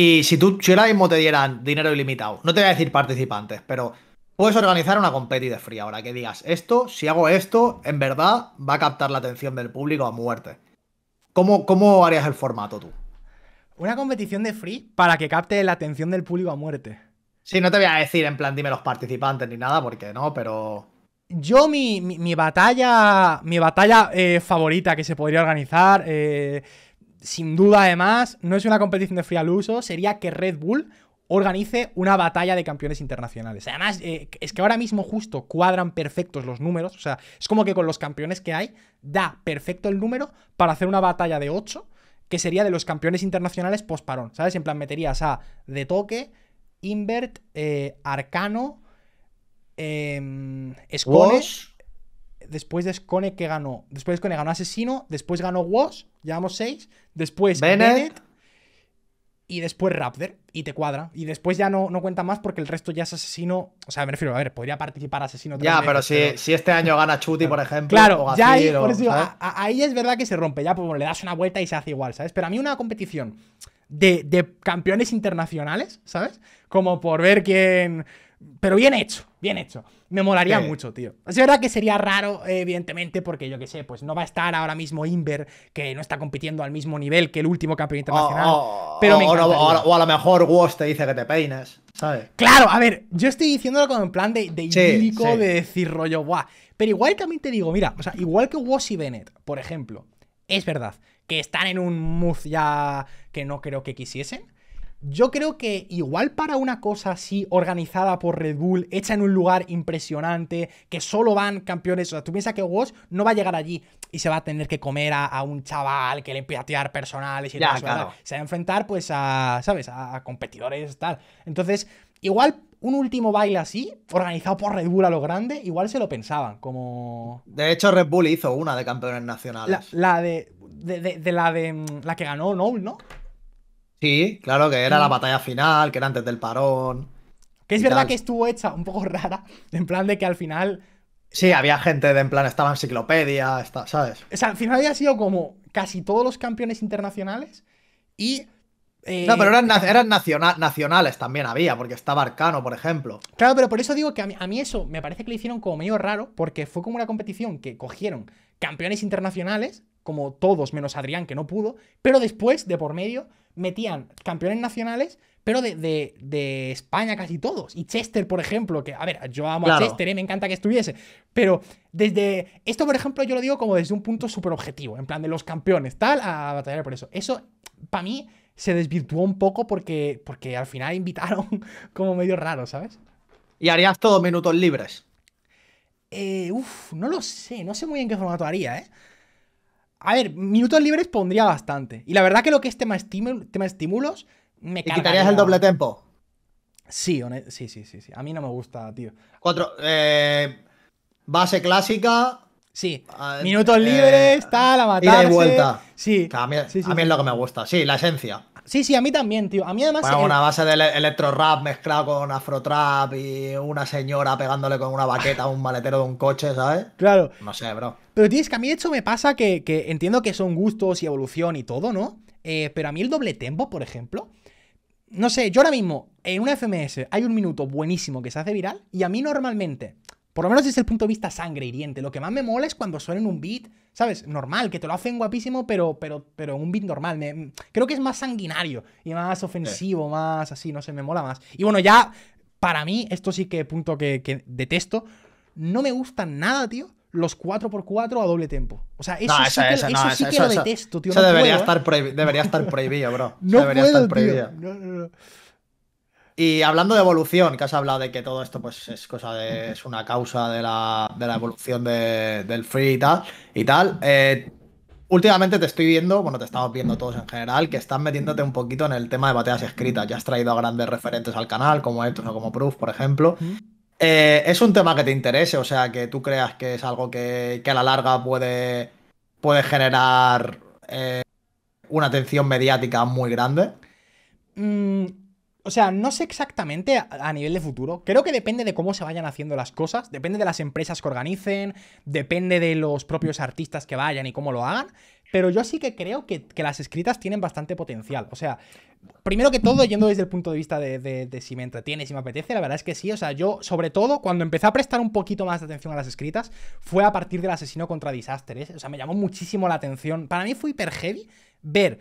Y si tú, si ahora mismo te dieran dinero ilimitado, no te voy a decir participantes, pero puedes organizar una competi de free. ahora que digas esto, si hago esto, en verdad va a captar la atención del público a muerte. ¿Cómo, cómo harías el formato tú? Una competición de free para que capte la atención del público a muerte. Sí, no te voy a decir en plan dime los participantes ni nada, porque no, pero. Yo, mi, batalla. Mi batalla eh, favorita que se podría organizar. Eh, sin duda además, no es una competición de frío al uso, sería que Red Bull organice una batalla de campeones internacionales. Además, eh, es que ahora mismo justo cuadran perfectos los números, o sea, es como que con los campeones que hay, da perfecto el número para hacer una batalla de 8, que sería de los campeones internacionales post-parón. ¿sabes? En plan, meterías a De Toque, Invert, eh, Arcano, eh, después de Scone que ganó. Después de Scone ganó Asesino, después ganó Woz, llevamos seis, después Bennett. y después Raptor, y te cuadra. Y después ya no, no cuenta más porque el resto ya es Asesino. O sea, me refiero, a ver, podría participar Asesino también. Ya, pero, si, este año gana Chuti, por ejemplo. Claro, o ya ahí, por ahí es verdad que se rompe, ya pues, le das una vuelta y se hace igual, ¿sabes? Pero a mí una competición de, de campeones internacionales, ¿sabes? Como por ver quién pero bien hecho, bien hecho. Me molaría mucho, tío. Es verdad que sería raro, evidentemente, porque yo qué sé, pues no va a estar ahora mismo Inver, que no está compitiendo al mismo nivel que el último campeón internacional. pero a lo mejor Woz te dice que te peinas, ¿sabes? Claro, a ver, yo estoy diciéndolo como en plan de, de de decir rollo, guau. Pero igual también te digo, mira, o sea, igual que Woz y Bennett, por ejemplo, es verdad que están en un mood ya que no creo que quisiesen. Yo creo que igual para una cosa así organizada por Red Bull, hecha en un lugar impresionante, que solo van campeones, o sea, tú piensas que Walsh no va a llegar allí y se va a tener que comer a, un chaval que le empieza a personales y tal, se va a enfrentar pues a, ¿sabes?, a competidores tal. Entonces, igual un último baile así, organizado por Red Bull a lo grande, igual se lo pensaban, como... De hecho, Red Bull hizo una de campeones nacionales. La, de, de, de, la de... Mm, la que ganó Noel, ¿no? Sí, claro, que era la mm. batalla final, que era antes del parón. Que es verdad que estuvo hecha un poco rara, en plan de que al final. Sí, eh, había gente de en plan, estaba enciclopedia, está, ¿sabes? O sea, al final había sido como casi todos los campeones internacionales y. Eh... No, pero eran, nacionales también había, porque estaba Arcano, por ejemplo. Claro, pero por eso digo que a mí, a mí eso me parece que lo hicieron como medio raro, porque fue como una competición que cogieron campeones internacionales como todos menos Adrián, que no pudo, pero después, de por medio, metían campeones nacionales, pero de, España casi todos. Y Chester, por ejemplo, que, a ver, yo amo a Chester, eh, me encanta que estuviese, pero desde, esto, por ejemplo, yo lo digo como desde un punto súper objetivo, en plan de los campeones, tal, a batallar por eso. Eso, para mí, se desvirtuó un poco porque, porque al final invitaron como medio raro, ¿sabes? ¿Y harías todos minutos libres? Eh, uf, no lo sé, no sé muy bien qué formato haría, ¿eh? A ver, minutos libres pondría bastante. Y la verdad que lo que es tema, estímulos, me quitarías el doble tempo? Sí, sí, sí, sí, A mí no me gusta, tío. Cuatro. Eh, base clásica. Sí. minutos eh, libres, está la matarse. Ida y vuelta. Sí. a mí es lo que me gusta. Sí, la esencia. Sí, sí, a mí también, tío. A mí además. una base de electro rap mezclado con afro trap y una señora pegándole con una baqueta a un maletero de un coche, ¿sabes? Claro. No sé, bro. Pero, tío, es que a mí de hecho me pasa que, entiendo que son gustos y evolución y todo, ¿no? Eh, pero a mí el doble tempo, por ejemplo. No sé, yo ahora mismo en una FMS hay un minuto buenísimo que se hace viral y a mí normalmente por lo menos desde el punto de vista sangre hiriente. Lo que más me mola es cuando suenan un beat, ¿sabes? Normal, que te lo hacen guapísimo, pero, pero, pero un beat normal. creo que es más sanguinario y más ofensivo, más así, no sé, me mola más. Y bueno, ya, para mí, esto sí que punto que, detesto. No me gustan nada, tío, los 4x4 a doble tempo. O sea, eso sí que, lo detesto, tío. Eso no debería, ¿eh? estar debería, estar prohibido, bro. debería estar prohibido. No, no, no. Y hablando de evolución, que has hablado de que todo esto pues es cosa de. es una causa de la, evolución del free y tal. Eh, últimamente te estoy viendo, bueno, te estamos viendo todos en general, que estás metiéndote un poquito en el tema de bateas escritas. Ya has traído a grandes referentes al canal, como estos o como Proof, por ejemplo. Eh, es un tema que te interese, o sea, que tú creas que es algo que, a la larga puede, puede generar eh, una atención mediática muy grande. Mm, o sea, no sé exactamente a nivel de futuro. Creo que depende de cómo se vayan haciendo las cosas, depende de las empresas que organicen, depende de los propios artistas que vayan y cómo lo hagan. Pero yo sí que creo que, las escritas tienen bastante potencial. O sea, primero que todo, yendo desde el punto de vista de, si me entretiene, si me apetece, la verdad es que sí. O sea, yo, sobre todo, cuando empecé a prestar un poquito más de atención a las escritas, fue a partir del asesino contra desastres. O sea, me llamó muchísimo la atención. Para mí fue hiper heavy ver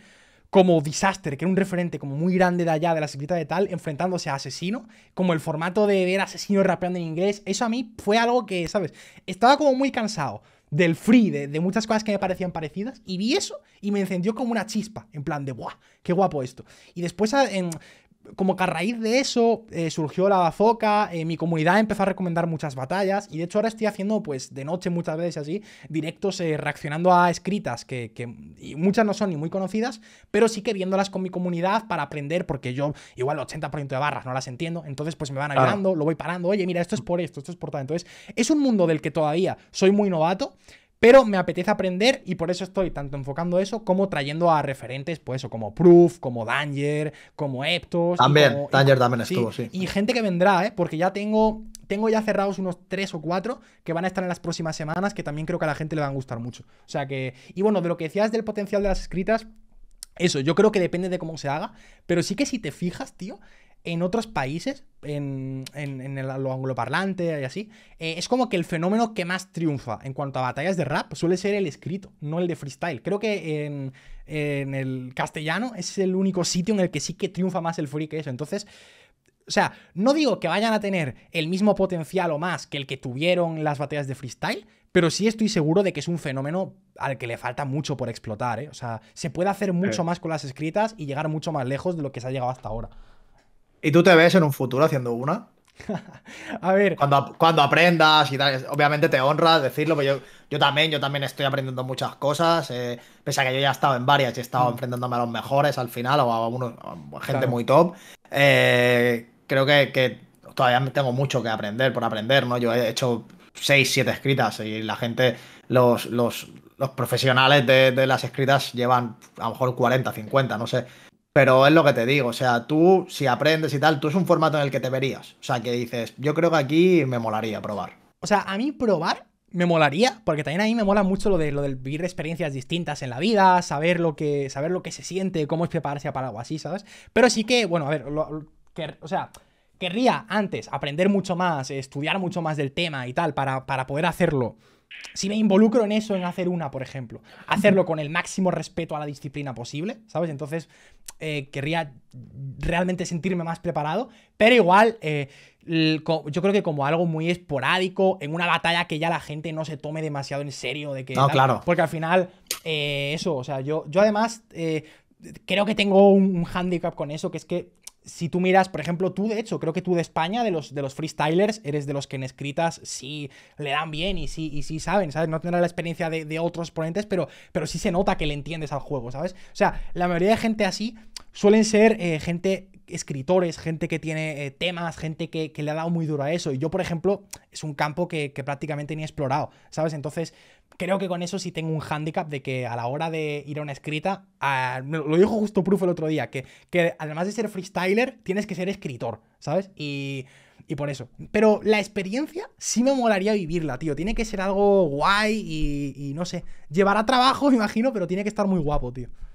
como Disaster, que era un referente como muy grande de allá, de la secreta de tal, enfrentándose a Asesino, como el formato de ver Asesino rapeando en inglés, eso a mí fue algo que, ¿sabes? Estaba como muy cansado del free, de, de, muchas cosas que me parecían parecidas, y vi eso y me encendió como una chispa, en plan de, ¡buah! ¡Qué guapo esto! Y después en, como que a raíz de eso eh, surgió la foca, eh, mi comunidad empezó a recomendar muchas batallas y de hecho ahora estoy haciendo pues de noche muchas veces así, directos eh, reaccionando a escritas que, muchas no son ni muy conocidas, pero sí que viéndolas con mi comunidad para aprender porque yo igual el 80% de barras no las entiendo, entonces pues me van ayudando, lo voy parando, oye mira esto es por esto, esto es por tal, entonces es un mundo del que todavía soy muy novato, pero me apetece aprender y por eso estoy tanto enfocando eso como trayendo a referentes, pues eso, como Proof, como Danger, como Eptos. También, Danger también estuvo, sí, sí. Y gente que vendrá, ¿eh? porque ya tengo, tengo ya cerrados unos tres o cuatro que van a estar en las próximas semanas, que también creo que a la gente le van a gustar mucho. O sea que, y bueno, de lo que decías del potencial de las escritas, eso, yo creo que depende de cómo se haga, pero sí que si te fijas, tío, en otros países, en, el, lo angloparlante y así, eh, es como que el fenómeno que más triunfa en cuanto a batallas de rap suele ser el escrito, no el de freestyle. Creo que en, el castellano es el único sitio en el que sí que triunfa más el free que eso. Entonces, o sea, no digo que vayan a tener el mismo potencial o más que el que tuvieron las batallas de freestyle, pero sí estoy seguro de que es un fenómeno al que le falta mucho por explotar, ¿eh? O sea, se puede hacer mucho más con las escritas y llegar mucho más lejos de lo que se ha llegado hasta ahora. ¿Y tú te ves en un futuro haciendo una? a ver. Cuando, cuando, aprendas y tal, obviamente te honra decirlo, pero yo, yo también, yo también estoy aprendiendo muchas cosas. Eh, pese a que yo ya he estado en varias y he estado mm. enfrentándome a los mejores al final o a, gente muy top. Eh, creo que, todavía tengo mucho que aprender por aprender, ¿no? Yo he hecho 6, 7 escritas y la gente, los, profesionales de, de, las escritas llevan a lo mejor 40, 50, no sé. Pero es lo que te digo, o sea, tú si aprendes y tal, tú es un formato en el que te verías. O sea, que dices, yo creo que aquí me molaría probar. O sea, a mí probar me molaría, porque también a mí me mola mucho lo de lo de vivir experiencias distintas en la vida, saber lo que saber lo que se siente, cómo es prepararse para algo así, ¿sabes? Pero sí que, bueno, a ver, o sea, querría antes aprender mucho más, estudiar mucho más del tema y tal para para poder hacerlo si me involucro en eso, en hacer una, por ejemplo, hacerlo con el máximo respeto a la disciplina posible, ¿sabes? Entonces, eh, querría realmente sentirme más preparado, pero igual, eh, yo creo que como algo muy esporádico, en una batalla que ya la gente no se tome demasiado en serio, de que... No, claro. Porque al final, eh, eso, o sea, yo, yo además creo que tengo un, un, handicap con eso, que es que si tú miras, por ejemplo, tú de hecho, creo que tú de España, de los, de los freestylers, eres de los que en escritas sí le dan bien y sí, y sí saben, ¿sabes? No tendrás la experiencia de, otros ponentes, pero, pero sí se nota que le entiendes al juego, ¿sabes? O sea, la mayoría de gente así suelen ser eh, gente escritores, gente que tiene eh, temas, gente que, le ha dado muy duro a eso. Y yo, por ejemplo, es un campo que, prácticamente ni he explorado, ¿sabes? Entonces, creo que con eso sí tengo un hándicap de que a la hora de ir a una escrita, lo dijo justo Proof el otro día, que, además de ser freestyler, tienes que ser escritor, ¿sabes? Y por eso. Pero la experiencia sí me molaría vivirla, tío. Tiene que ser algo guay y, y no sé. Llevará trabajo, imagino, pero tiene que estar muy guapo, tío.